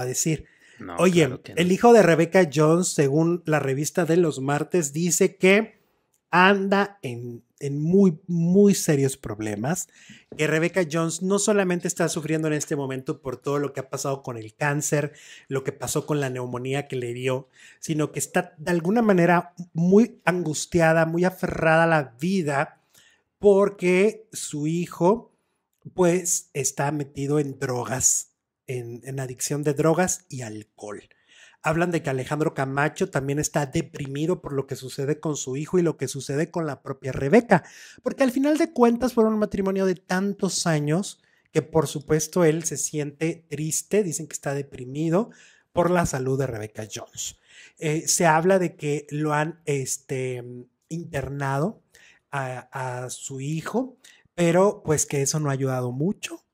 a decir. Oye, el hijo de Rebecca Jones, según la revista de los martes, dice que anda en, en, muy, muy serios problemas, que Rebecca Jones no solamente está sufriendo en este momento por todo lo que ha pasado con el cáncer, lo que pasó con la neumonía que le dio, sino que está de alguna manera muy angustiada, muy aferrada a la vida, porque su hijo, pues, está metido en drogas en, adicción de drogas y alcohol. Hablan de que Alejandro Camacho también está deprimido por lo que sucede con su hijo y lo que sucede con la propia Rebeca, porque al final de cuentas fueron un matrimonio de tantos años que por supuesto él se siente triste, dicen que está deprimido por la salud de Rebeca Jones. Eh, se habla de que lo han este, internado a su hijo, pero pues que eso no ha ayudado mucho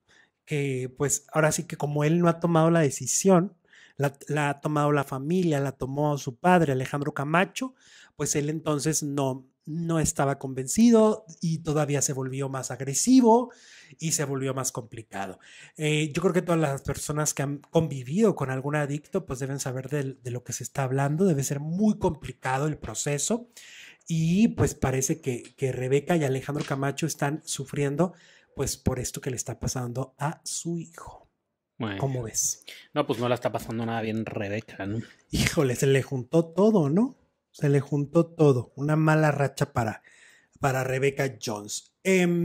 que pues ahora sí que como él no ha tomado la decisión, la, ha tomado la familia, la tomó su padre, Alejandro Camacho, pues él entonces no, no estaba convencido y todavía se volvió más agresivo y se volvió más complicado. Eh, yo creo que todas las personas que han convivido con algún adicto pues deben saber de, de lo que se está hablando, debe ser muy complicado el proceso y pues parece que, que Rebeca y Alejandro Camacho están sufriendo pues por esto que le está pasando a su hijo. Bueno. ¿Cómo ves? No, pues no la está pasando nada bien Rebeca, ¿no? Híjole, se le juntó todo, ¿no? Se le juntó todo. Una mala racha para, para Rebeca Jones. Em,